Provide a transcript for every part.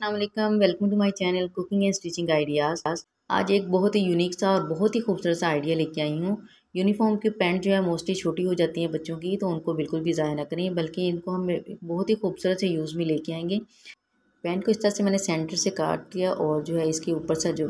Aslam welcome to my channel cooking and stitching ideas आज एक बहुत ही यूनिक सा और बहुत ही खूबसूरत सा आइडिया लेके आई हूँ यूनिफॉर्म की पैंट जो है मोस्टली छोटी हो जाती है बच्चों की तो उनको बिल्कुल भी ज़ाया ना करें बल्कि इनको हम बहुत ही खूबसूरत से यूज़ में लेके आएंगे पैंट को इस तरह से मैंने सेंटर से काट दिया और जो है इसके ऊपर से जो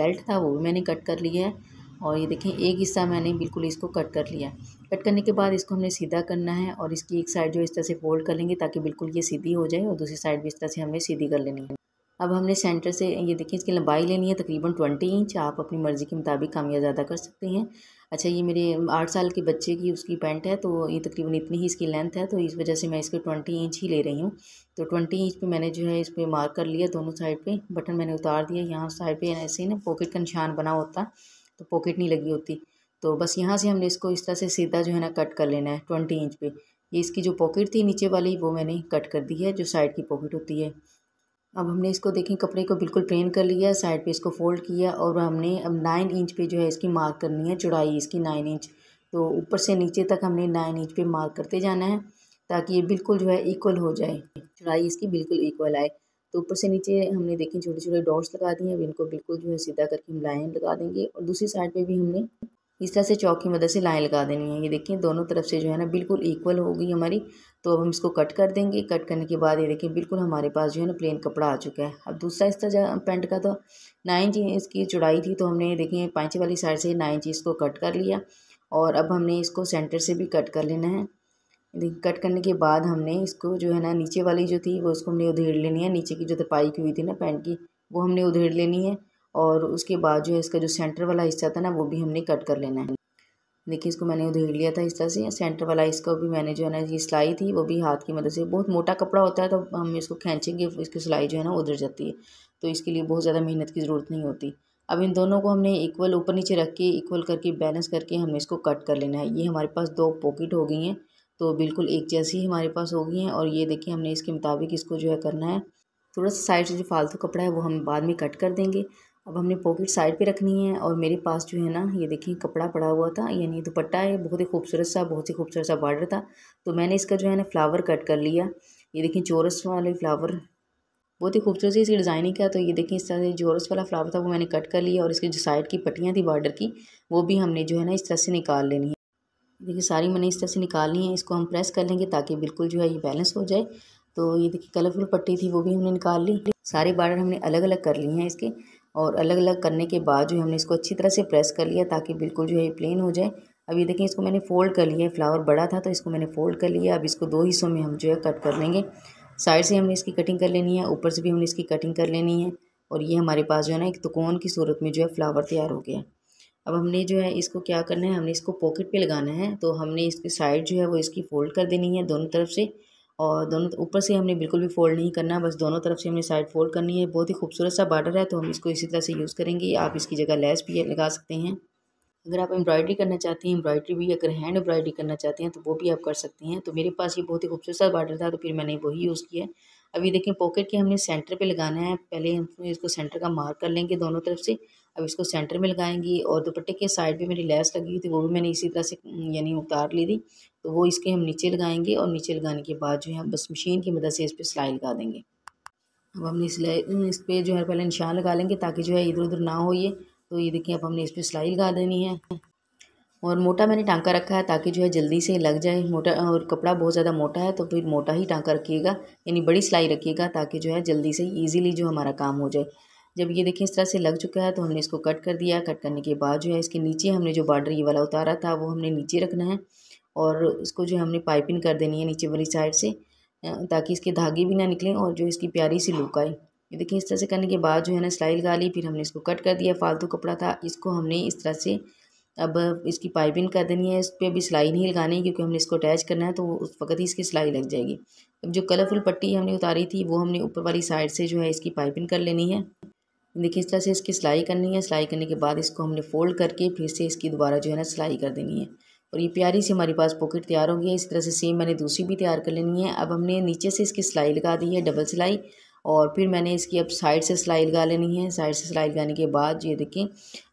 बेल्ट था वो भी मैंने कट कर लिया है और ये देखें एक हिस्सा मैंने बिल्कुल इसको कट कर लिया कट करने के बाद इसको हमने सीधा करना है और इसकी एक साइड जो इस तरह से फोल्ड कर लेंगे ताकि बिल्कुल ये सीधी हो जाए और दूसरी साइड भी इस तरह से हमें सीधी कर लेनी है अब हमने सेंटर से ये देखिए इसकी लंबाई लेनी है तकरीबन ट्वेंटी इंच आप अपनी मर्ज़ी के मुताबिक कम या ज़्यादा कर सकते हैं अच्छा ये मेरे आठ साल के बच्चे की उसकी पैंट है तो ये तकरीबन इतनी ही इसकी लेंथ है तो इस वजह से मैं इसको ट्वेंटी इंच ही ले रही हूँ तो ट्वेंटी इंच पे मैंने जो है इस पर मार्क कर लिया दोनों साइड पर बटन मैंने उतार दिया यहाँ साइड पर ऐसे ही ना पॉकेट का निशान बना होता तो पॉकेट नहीं लगी होती तो बस यहाँ से हमने इसको इस तरह से सीधा जो है ना कट कर लेना है ट्वेंटी इंच पे ये इसकी जो पॉकेट थी नीचे वाली वो मैंने कट कर दी है जो साइड की पॉकेट होती है अब हमने इसको देखें कपड़े को बिल्कुल प्लेन कर लिया साइड पे इसको फोल्ड किया और हमने अब नाइन इंच पे जो है इसकी मार्क करनी है चौड़ाई इसकी नाइन इंच तो ऊपर से नीचे तक हमने नाइन इंच पर मार्क करते जाना है ताकि ये बिल्कुल जो है इक्वल हो जाए चौड़ाई इसकी बिल्कुल इक्वल आए तो ऊपर से नीचे हमने देखें छोटे छोटे डॉट्स लगा दिए अब इनको बिल्कुल जो है सीधा करके हम लाइन लगा देंगे और दूसरी साइड पर भी हमने इस तरह से चौक की मदद से लाइन लगा देनी है ये देखें दोनों तरफ से जो है ना बिल्कुल इक्वल होगी हमारी तो अब हम इसको कट कर देंगे कट करने के बाद ये देखें बिल्कुल हमारे पास जो है ना प्लेन कपड़ा आ चुका है अब दूसरा इस हिस्सा पेंट का तो नाइन इंच इसकी चौड़ाई थी तो हमने देखें पाँचे वाली साइड से नाइन इंच इसको कट कर लिया और अब हमने इसको सेंटर से भी कट कर लेना है कट करने के बाद हमने इसको जो है ना नीचे वाली जो थी वो उसको हमने उधेड़ लेनी है नीचे की जो तपाई की हुई थी ना पैंट की वो हमने उधेड़ लेनी है और उसके बाद जो है इसका जो सेंटर वाला हिस्सा था ना वो भी हमने कट कर लेना है देखिए इसको मैंने उधेड़ लिया था इस तरह से सेंटर वाला इसका भी मैंने जो है ना ये सिलाई थी वो भी हाथ की मदद से बहुत मोटा कपड़ा होता है तो हम इसको खींचेंगे इसकी सिलाई जो है ना उधर जाती है तो इसके लिए बहुत ज़्यादा मेहनत की ज़रूरत नहीं होती अब इन दोनों को हमने इक्वल ऊपर नीचे रख के इक्वल करके बैलेंस करके हमें इसको कट कर लेना है ये हमारे पास दो पॉकेट हो गई हैं तो बिल्कुल एक जैसी ही हमारे पास होगी हैं और ये देखिए हमने इसके मुताबिक इसको जो है करना है थोड़ा सा साइड से जो फालतू कपड़ा है वो हम बाद में कट कर देंगे अब हमने पॉकेट साइड पे रखनी है और मेरे पास जो है ना ये देखिए कपड़ा पड़ा हुआ था यानी दुपट्टा है बहुत ही खूबसूरत सा बहुत ही खूबसूरत सा बॉर्डर था तो मैंने इसका जो है ना फ्लावर कट कर लिया ये देखिए चोरस वाले फ्लावर बहुत ही खूबसूरत इसकी डिज़ाइनिंग का तो ये देखिए इस तरह से जोरस वाला फ्लावर था वो मैंने कट कर लिया और इसकी जो साइड की पट्टियाँ थी बॉर्डर की वो भी हमने जो है ना इस तरह से निकाल लेनी है देखिए सारी मैंने इस तरह से निकाली है इसको हम प्रेस कर लेंगे ताकि बिल्कुल जो है ये बैलेंस हो जाए तो ये देखिए कलरफुल पट्टी थी वो भी हमने निकाल ली सारे बार्डर हमने अलग अलग कर लिए हैं इसके और अलग अलग करने के बाद जो हमने इसको अच्छी तरह से प्रेस कर लिया ताकि बिल्कुल जो है प्लेन हो जाए अब ये देखिए इसको मैंने फ़ोल्ड कर लिया है फ्लावर बड़ा था तो इसको मैंने फ़ोल्ड कर लिया अब इसको दो हिस्सों में हम जो है कट कर लेंगे साइड से हमने इसकी कटिंग कर लेनी है ऊपर से भी हमने इसकी कटिंग कर लेनी है और ये हमारे पास जो है ना एक तुकोन की सूरत में जो है फ्लावर तैयार हो गया अब हमने जो है इसको क्या करना है हमने इसको पॉकेट पे लगाना है तो हमने इसकी साइड जो है वो इसकी फ़ोल्ड कर देनी है दोनों तरफ से और दोनों ऊपर से हमने बिल्कुल भी फ़ोल्ड नहीं करना बस दोनों तरफ से हमने साइड फ़ोल्ड करनी है बहुत ही खूबसूरत सा बार्डर है तो हम इसको इसी तरह से यूज़ करेंगे आप इसकी जगह लेस भी लगा सकते हैं अगर आप एम्ब्रॉयडरी करना चाहते हैं एम्ब्रॉयडरी भी अगर हैंड एम्ब्रॉयडरी करना चाहते हैं तो वो भी आप कर सकते हैं तो मेरे पास ये बहुत ही खूबसूरत सा बार्डर था तो फिर मैंने वही यूज़ किया अभी देखें पॉकेट के हमने सेंटर पे लगाना है पहले हम इसको सेंटर का मार्क कर लेंगे दोनों तरफ से अब इसको सेंटर में लगाएंगे और दुपट्टे के साइड पे मेरी लेस लगी हुई थी वो भी मैंने इसी तरह से यानी उतार ली थी तो वो इसके हम नीचे लगाएंगे और नीचे लगाने के बाद जो है हम बस मशीन की मदद से इस पर सिलाई लगा देंगे अब हमने सिलाई इस पर जो है पहले निशान लगा लेंगे ताकि जो है इधर उधर ना हो ये तो ये देखिए अब हमने इस पर सिलाई लगा देनी है और मोटा मैंने टांका रखा है ताकि जो है जल्दी से लग जाए मोटा और कपड़ा बहुत ज़्यादा मोटा है तो फिर मोटा ही टांका रखिएगा यानी बड़ी सिलाई रखिएगा ताकि जो है जल्दी से ईजिली जो हमारा काम हो जाए जब ये देखिए इस तरह से लग चुका है तो हमने इसको कट कर दिया कट करने के बाद जो है इसके नीचे हमने जो बॉर्डर ये वाला उतारा था वो हमने नीचे रखना है और इसको जो है हमने पाइपिंग कर देनी है नीचे वाली साइड से ताकि इसके धागे भी ना निकलें और जो इसकी प्यारी सी लुक आए ये देखिए इस तरह से करने के बाद जो है ना सिलाई लगा ली फिर हमने इसको कट कर दिया फालतू कपड़ा था इसको हमने इस तरह से अब इसकी पाइपिंग कर देनी है इस पर अभी सिलाई नहीं लगानी क्योंकि हमने इसको अटैच करना है तो उस वक्त ही इसकी सिलाई लग जाएगी अब जो कलरफुल पट्टी हमने उतारी थी वो हमने ऊपर वाली साइड से जो है इसकी पाइपिंग कर लेनी है देखिए इस तरह से इसकी सिलाई करनी है सिलाई करने के बाद इसको हमने फोल्ड करके फिर से इसकी दोबारा जो है ना सिलाई कर देनी है और ये प्यारी सी हमारे पास पॉकेट तैयार होगी इस तरह से सेम मैंने दूसरी भी तैयार कर लेनी है अब हमने नीचे से इसकी सिलाई लगा दी है डबल सिलाई और फिर मैंने इसकी अब साइड से सिलाई लगा लेनी है साइड से सिलाई लगाने के बाद ये देखें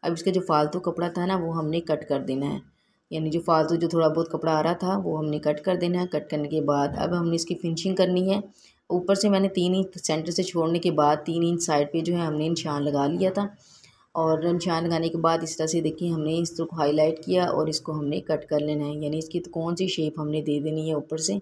अब इसका जो फालतू कपड़ा था ना वो हमने कट कर देना है यानी जो फालतू जो थोड़ा बहुत कपड़ा आ रहा था वो हमने कट कर देना है कट करने के बाद अब हमने इसकी फिनिशिंग करनी है ऊपर से मैंने तीन इंच सेंटर से छोड़ने के बाद तीन इंच साइड पे जो है हमने निशान लगा लिया था और निशान लगाने के बाद इस तरह से देखिए हमने इस तरह को हाईलाइट किया और इसको हमने कट कर लेना है यानी इसकी तो कौन सी शेप हमने दे देनी है ऊपर से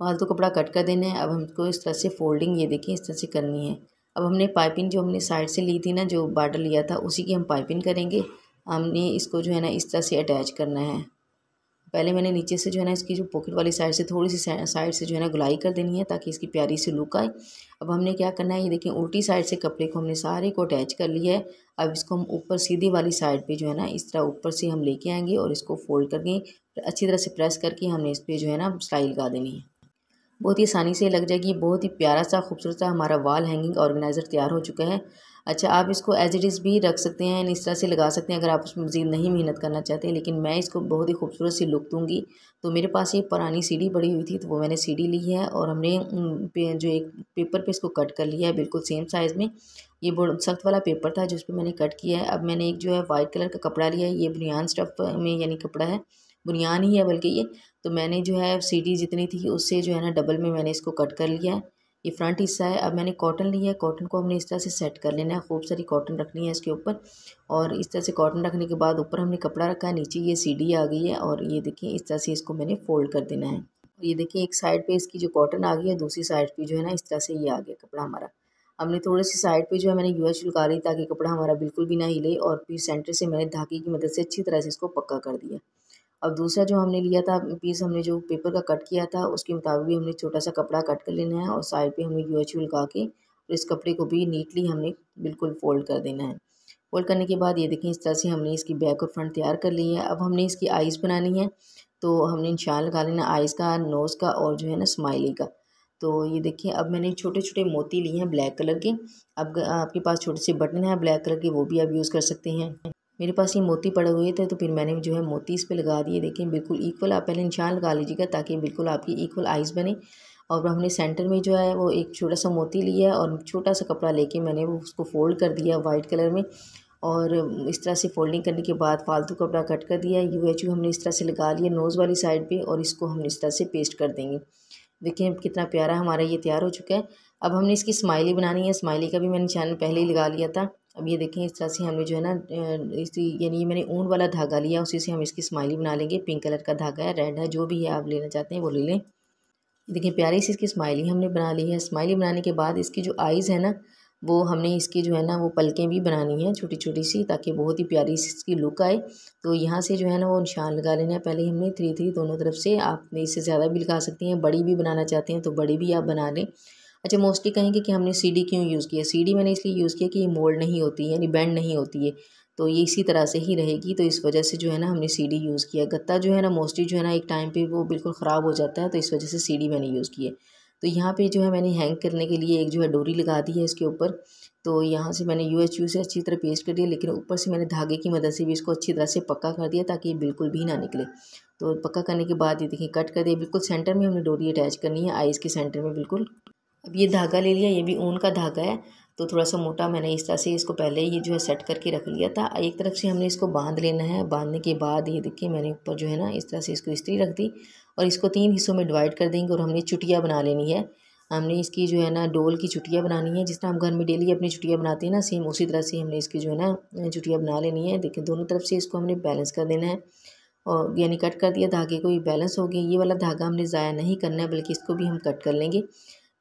फालतू कपड़ा कट कर देना है अब हमको इस तरह से फोल्डिंग ये देखिए इस तरह से करनी है अब हमने पाइपिंग जो हमने साइड से ली थी ना जो बार्डर लिया था उसी की हम पाइपिंग करेंगे हमने इसको जो है ना इस तरह से अटैच करना है पहले मैंने नीचे से जो है ना इसकी जो पॉकेट वाली साइड से थोड़ी सी साइड से जो है ना गुलाई कर देनी है ताकि इसकी प्यारी सी लुक आए अब हमने क्या करना है ये देखिए उल्टी साइड से कपड़े को हमने सारे को अटैच कर लिया है अब इसको हम ऊपर सीधी वाली साइड पे जो है ना इस तरह ऊपर से हम लेके आएंगे और इसको फोल्ड करके अच्छी तरह से प्रेस करके हमने इस पर जो है ना सिलाई लगा देनी है बहुत ही आसानी से लग जाएगी बहुत ही प्यारा सा खूबसूरत सा हमारा वाल हैंगिंग ऑर्गेनाइज़र तैयार हो चुका है अच्छा आप इसको एज इट इज़ भी रख सकते हैं इस तरह से लगा सकते हैं अगर आप उसमें मज़ीद नहीं मेहनत करना चाहते लेकिन मैं इसको बहुत ही खूबसूरत सी लुक दूँगी तो मेरे पास ये पुरानी सीढ़ी पड़ी हुई थी तो वो मैंने सीढ़ी ली है और हमने जो एक पेपर पे इसको कट कर लिया है बिल्कुल सेम साइज़ में ये सख्त वाला पेपर था जिस पर मैंने कट किया है अब मैंने एक जो है वाइट कलर का कपड़ा लिया है ये बुनियान स्टफ़ में यानी कपड़ा है बुनियान ही है बल्कि ये तो मैंने जो है सीढ़ी जितनी थी उससे जो है ना डबल में मैंने इसको कट कर लिया है ये फ्रंट हिस्सा है अब मैंने कॉटन लिया है कॉटन को हमने इस तरह से सेट कर लेना है खूब सारी कॉटन रखनी है इसके ऊपर और इस तरह से कॉटन रखने के बाद ऊपर हमने कपड़ा रखा है नीचे ये सीढ़ी आ गई है और ये देखिए इस तरह से इसको मैंने फोल्ड कर देना है और ये देखिए एक साइड पे इसकी जो कॉटन आ गई है दूसरी साइड पर जो है ना इस तरह से ये आ गया कपड़ा हमारा हमने थोड़ी सी साइड पर जो है मैंने यूएच लगा ली ताकि कपड़ा हमारा बिल्कुल भी ना हिले और फिर सेंटर से मैंने धागे की मदद से अच्छी तरह से इसको पक्का कर दिया और दूसरा जो हमने लिया था पीस हमने जो पेपर का कट किया था उसके मुताबिक भी हमने छोटा सा कपड़ा कट कर लेना है और साइड पे हमें यू एच लगा के और इस कपड़े को भी नीटली हमने बिल्कुल फोल्ड कर देना है फोल्ड करने के बाद ये देखें इस तरह से हमने इसकी बैक और फ्रंट तैयार कर ली है अब हमने इसकी आइज़ बनानी है तो हमने निशान लगा लेना आइज़ का नोज़ का और जो है ना स्माइली का तो ये देखिए अब मैंने छोटे छोटे मोती लिए हैं ब्लैक कलर के अब आपके पास छोटे से बटन हैं ब्लैक कलर के वो भी आप यूज़ कर सकते हैं मेरे पास ये मोती पड़े हुए थे तो फिर मैंने जो है मोती इस पर लगा दिए देखें बिल्कुल इक्वल आप पहले निशान लगा लीजिएगा ताकि बिल्कुल आपकी इक्वल आइज़ बने और हमने सेंटर में जो है वो एक छोटा सा मोती लिया और छोटा सा कपड़ा लेके मैंने वो उसको फ़ोल्ड कर दिया वाइट कलर में और इस तरह से फोल्डिंग करने के बाद फालतू कपड़ा कट कर दिया यू एच यू हमने इस तरह से लगा लिया नोज़ वाली साइड पे और इसको हम इस तरह से पेस्ट कर देंगे देखिए कितना प्यारा हमारा ये तैयार हो चुका है अब हमने इसकी स्माइली बनानी है स्माइली का भी मैंने चैनल पहले ही लगा लिया था अब ये देखें इस तरह से हमने जो है ना इसी यानी ये मैंने ऊन वाला धागा लिया उसी से हम इसकी स्माइली बना लेंगे पिंक कलर का धागा है रेड है जो भी है आप लेना चाहते हैं वो ले लें देखिए प्यारी सी इसकी स्माइली हमने बना ली है स्माइली बनाने के बाद इसकी जो आइज़ है ना वो हमने इसकी जो है ना वो पलकें भी बनानी हैं छोटी छोटी सी ताकि बहुत ही प्यारी सी इसकी लुक आए तो यहाँ से जो है ना वो निशान लगा लेना है पहले हमने थ्री थ्री दोनों तरफ से आप इससे ज़्यादा भी लगा सकती हैं बड़ी भी बनाना चाहते हैं तो बड़ी भी आप बना लें अच्छा मोस्टली कहेंगे कि हमने सी क्यों यूज़ किया सी मैंने इसलिए यूज़ किया कि ये मोल्ड नहीं होती यानी बैंड नहीं होती है तो ये इसी तरह से ही रहेगी तो इस वजह से जो है ना हमने सीडी यूज़ किया गत्ता जो है ना मोस्टली जो है ना एक टाइम पे वो बिल्कुल ख़राब हो जाता है तो इस वजह से सीडी मैंने यूज़ की है तो यहाँ पे जो है मैंने हैंग करने के लिए एक जो है डोरी लगा दी है इसके ऊपर तो यहाँ से मैंने यू एच यू से अच्छी तरह पेस्ट कर दिया लेकिन ऊपर से मैंने धागे की मदद से भी इसको अच्छी तरह से पक्का कर दिया ताकि ये बिल्कुल भी ना निकले तो पक्का करने के बाद ये देखिए कट कर दिया बिल्कुल सेंटर में हमने डोरी अटैच करनी है आइज़ के सेंटर में बिल्कुल अब ये धागा ले लिया ये भी ऊन का धागा है तो थोड़ा सा मोटा मैंने इस तरह से इसको पहले ये जो है सेट करके रख लिया था एक तरफ से हमने इसको बांध लेना है बांधने के बाद ये देखिए मैंने ऊपर जो है ना इस तरह से इसको इस्त्री रख दी और इसको तीन हिस्सों में डिवाइड कर देंगे और हमने चुटिया बना लेनी है हमने इसकी जो है ना डोल की चुटिया बनानी है जिस तरह हम घर में डेली अपनी चुटिया बनाते हैं ना सेम उसी तरह से हमने इसकी जो है ना चुटिया बना लेनी है देखिए दोनों तरफ से इसको हमने बैलेंस कर देना है और यानी कट कर दिया धागे को ये बैलेंस हो गया ये वाला धागा हमने ज़ाया नहीं करना है बल्कि इसको भी हम कट कर लेंगे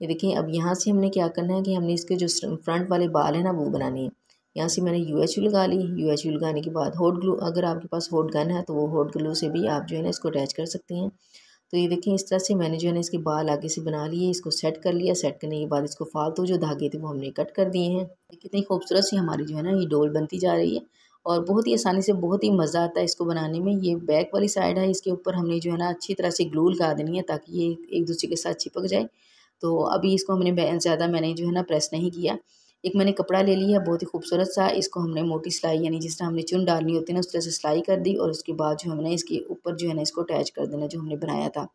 ये देखें अब यहाँ से हमने क्या करना है कि हमने इसके जो फ्रंट वाले बाल हैं ना वो बनाने हैं यहाँ से मैंने यू एच लगा ली यू एच लगाने के बाद हॉट ग्लू अगर आपके पास हॉट गन है तो वो हॉट ग्लू से भी आप जो है ना इसको अटैच कर सकते हैं तो ये देखें इस तरह से मैंने जो है ना इसके बाल आगे से बना लिए इसको सेट कर लिया सेट करने के बाद इसको फालतू जो धागे थे वो हमने कट कर दिए हैं कितनी खूबसूरत सी हमारी जो है ना ये डोल बनती जा रही है और बहुत ही आसानी से बहुत ही मज़ा आता है इसको बनाने में ये बैक वाली साइड है इसके ऊपर हमने जो है ना अच्छी तरह से ग्लू लगा देनी है ताकि ये एक दूसरे के साथ चिपक जाए तो अभी इसको हमने ज़्यादा मैंने जो है ना प्रेस नहीं किया एक मैंने कपड़ा ले लिया बहुत ही खूबसूरत सा इसको हमने मोटी सिलाई यानी जिस तरह हमने चुन डालनी होती है ना उस तरह से सिलाई कर दी और उसके बाद जो हमने इसके ऊपर जो है ना इसको अटैच कर देना जो हमने बनाया था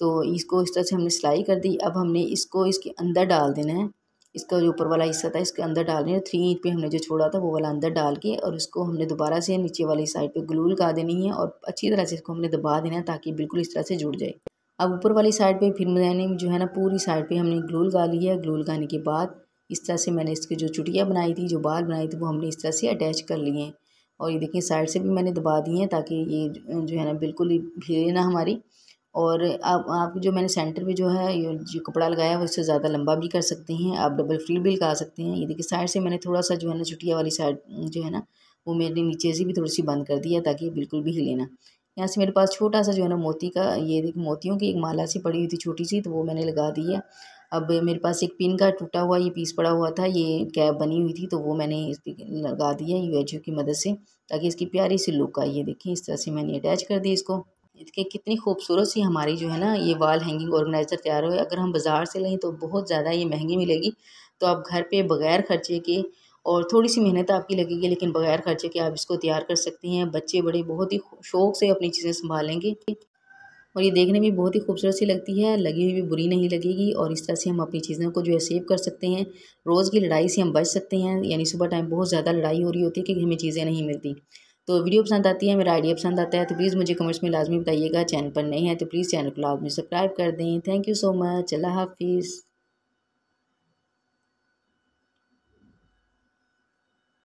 तो इसको इस तरह से हमने सिलाई कर दी अब हमने इसको इसके अंदर डाल देना है इसका जो ऊपर वाला हिस्सा था इसके अंदर डाल देना थ्री इंच पे हमने जो छोड़ा था वो वाला अंदर डाल के और उसको हमने दोबारा से नीचे वाली साइड पे ग्लू लगा देनी है और अच्छी तरह से इसको हमने दबा देना है ताकि बिल्कुल इस तरह से जुड़ जाए अब ऊपर वाली साइड पे फिर मैंने जो है ना पूरी साइड पे हमने ग्लू लगा ली है ग्लू लगाने के बाद इस तरह से मैंने इसकी जो चुटिया बनाई थी जो बाल बनाई थी वो हमने इस तरह से अटैच कर लिए हैं और ये देखिए साइड से भी मैंने दबा दिए हैं ताकि ये जो है ना बिल्कुल ही भिड़े ना हमारी और आप आप जो मैंने सेंटर पे जो है ये जो कपड़ा लगाया है उससे ज़्यादा लंबा भी कर सकते हैं आप डबल फ्रील भी लगा सकते हैं ये देखिए साइड से मैंने थोड़ा सा जो है ना चुटिया वाली साइड जो है ना वो मैंने नीचे से भी थोड़ी सी बंद कर दिया ताकि बिल्कुल भी हिले ना यहाँ से मेरे पास छोटा सा जो है ना मोती का ये मोतियों की एक माला सी पड़ी हुई थी छोटी सी तो वो मैंने लगा दी है अब मेरे पास एक पिन का टूटा हुआ ये पीस पड़ा हुआ था ये कैप बनी हुई थी तो वो मैंने लगा दिया यू एच की मदद से ताकि इसकी प्यारी सी लुक आई है देखें इस तरह से मैंने अटैच कर दी इसको देखिए कितनी खूबसूरत सी हमारी जो है ना ये वाल हैंगिंग ऑर्गेनाइज़र तैयार हो अगर हम बाज़ार से लें तो बहुत ज़्यादा ये महंगी मिलेगी तो आप घर पे बगैर खर्चे के और थोड़ी सी मेहनत आपकी लगेगी लेकिन बगैर खर्चे के आप इसको तैयार कर सकती हैं बच्चे बड़े बहुत ही शौक से अपनी चीज़ें संभालेंगे और ये देखने में बहुत ही खूबसूरत सी लगती है लगी हुई भी बुरी नहीं लगेगी और इस तरह से हम अपनी चीज़ों को जो है सेव कर सकते हैं रोज़ की लड़ाई से हम बच सकते हैं यानी सुबह टाइम बहुत ज़्यादा लड़ाई हो रही होती है कि हमें चीज़ें नहीं मिलती तो वीडियो पसंद आती है मेरा आइडिया पसंद आता है तो प्लीज़ मुझे कमेंट्स में लाजमी बताइएगा चैनल पर नहीं है तो प्लीज़ चैनल को लाजमी सब्सक्राइब कर दें थैंक यू सो मच अल्लाह हाफिज़